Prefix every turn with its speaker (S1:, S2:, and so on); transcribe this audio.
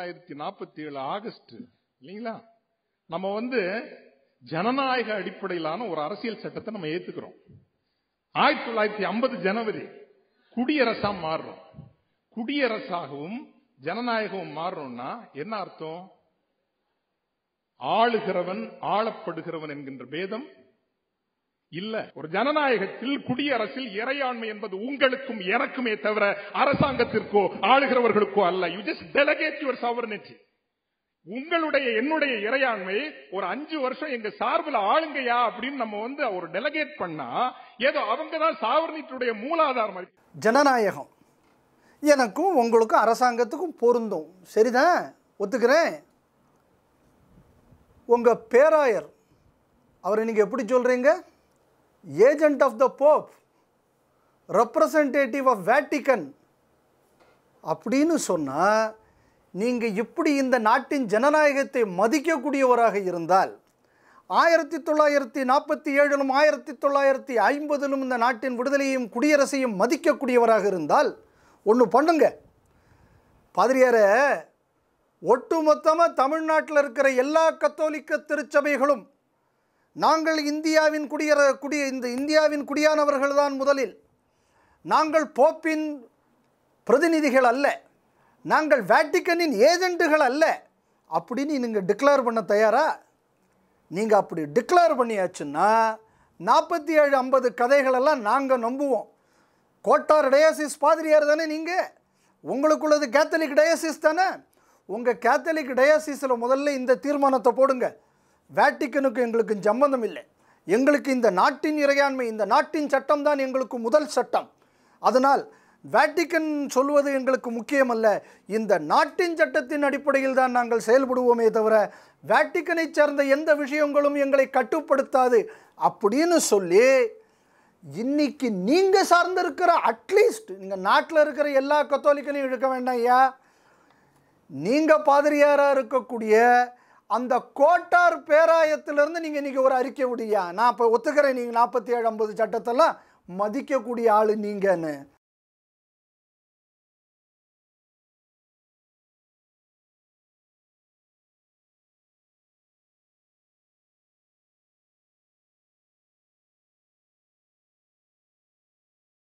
S1: தொள்ளாயிரத்தி நாற்பத்தி ஏழு ஆகஸ்ட் இல்லைங்களா நம்ம வந்து ஜனநாயக அடிப்படையிலான ஒரு அரசியல் சட்டத்தை நம்ம ஏத்துக்கிறோம் ஆயிரத்தி தொள்ளாயிரத்தி ஐம்பது ஜனவரி குடியரசா மாறுறோம் குடியரசாகவும் ஜனநாயகமும் மாறுறோம்னா என்ன அர்த்தம் ஆளுகிறவன் ஆளப்படுகிறவன் என்கின்ற பேதம் இல்ல ஒரு ஜனநாயகத்தில் குடியரசில் இறையாண்மை என்பது உங்களுக்கும் எனக்குமே தவிர அரசாங்கத்திற்கோ ஆளுகிறவர்களுக்கோ அல்ல you just delegate your sovereignty உங்களுடைய என்னுடைய இறையாண்மை ஒரு அஞ்சு வருஷம் எங்க சார்பில் ஆளுங்கயா அப்படின்னு நம்ம வந்து ஒரு டெலகேட் பண்ணா ஏதோ அவங்க தான் சாவர்னிட்டுடைய மூலாதாரம்
S2: ஜனநாயகம் எனக்கும் உங்களுக்கும் அரசாங்கத்துக்கும் பொருந்தும் சரிதான் ஒத்துக்கிறேன் உங்க பேராயர் அவரை நீங்கள் எப்படி சொல்றீங்க agent of the pope representative of Vatican அப்படின்னு சொன்னால் நீங்கள் இப்படி இந்த நாட்டின் ஜனநாயகத்தை மதிக்கக்கூடியவராக இருந்தால் ஆயிரத்தி தொள்ளாயிரத்தி நாற்பத்தி ஏழிலும் ஆயிரத்தி தொள்ளாயிரத்தி ஐம்பதிலும் இந்த நாட்டின் விடுதலையும் குடியரசையும் மதிக்கக்கூடியவராக இருந்தால் ஒன்று பண்ணுங்க பாதிரியாரை ஒட்டுமொத்தமாக தமிழ்நாட்டில் இருக்கிற எல்லா கத்தோலிக்க திருச்சபைகளும் நாங்கள் இந்தியாவின் குடியர குடி இந்த இந்தியாவின் குடியானவர்கள்தான் முதலில் நாங்கள் போப்பின் பிரதிநிதிகள் அல்ல நாங்கள் வேட்டிக்கனின் ஏஜெண்ட்டுகள் அல்ல அப்படின்னு நீங்கள் டிக்ளேர் பண்ண தயாரா நீங்கள் அப்படி டிக்ளேர் பண்ணியாச்சுன்னா நாற்பத்தி ஏழு ஐம்பது கதைகளெல்லாம் நாங்கள் நம்புவோம் கோட்டார் டயசிஸ் பாதிரியார் தானே நீங்கள் உங்களுக்குள்ளது கேத்தலிக் டயசிஸ் தானே உங்கள் கேத்தலிக் டயசிஸில் முதல்ல இந்த தீர்மானத்தை போடுங்கள் வேட்டிக்கனுக்கு எங்களுக்கு சம்பந்தம் இல்லை எங்களுக்கு இந்த நாட்டின் இறையாண்மை இந்த நாட்டின் சட்டம் தான் எங்களுக்கு முதல் சட்டம் அதனால் வேட்டிக்கன் சொல்வது எங்களுக்கு முக்கியமல்ல இந்த நாட்டின் சட்டத்தின் அடிப்படையில் தான் நாங்கள் செயல்படுவோமே தவிர வேட்டிக்கனை சார்ந்த எந்த விஷயங்களும் எங்களை கட்டுப்படுத்தாது அப்படின்னு சொல்லி இன்னைக்கு நீங்கள் சார்ந்திருக்கிற அட்லீஸ்ட் நீங்கள் நாட்டில் இருக்கிற எல்லா கத்தோலிக்கனையும் இழுக்க வேண்டாம் ஐயா நீங்கள் பாதிரியாராக இருக்கக்கூடிய அந்த கோட்டார் பேராயத்திலிருந்து நீங்கள் இன்றைக்கி ஒரு அறிக்கை விடியா நான் இப்போ ஒத்துக்கிறேன் நீங்கள் நாற்பத்தி ஏழு ஐம்பது சட்டத்தெல்லாம் மதிக்கக்கூடிய ஆள் நீங்கன்னு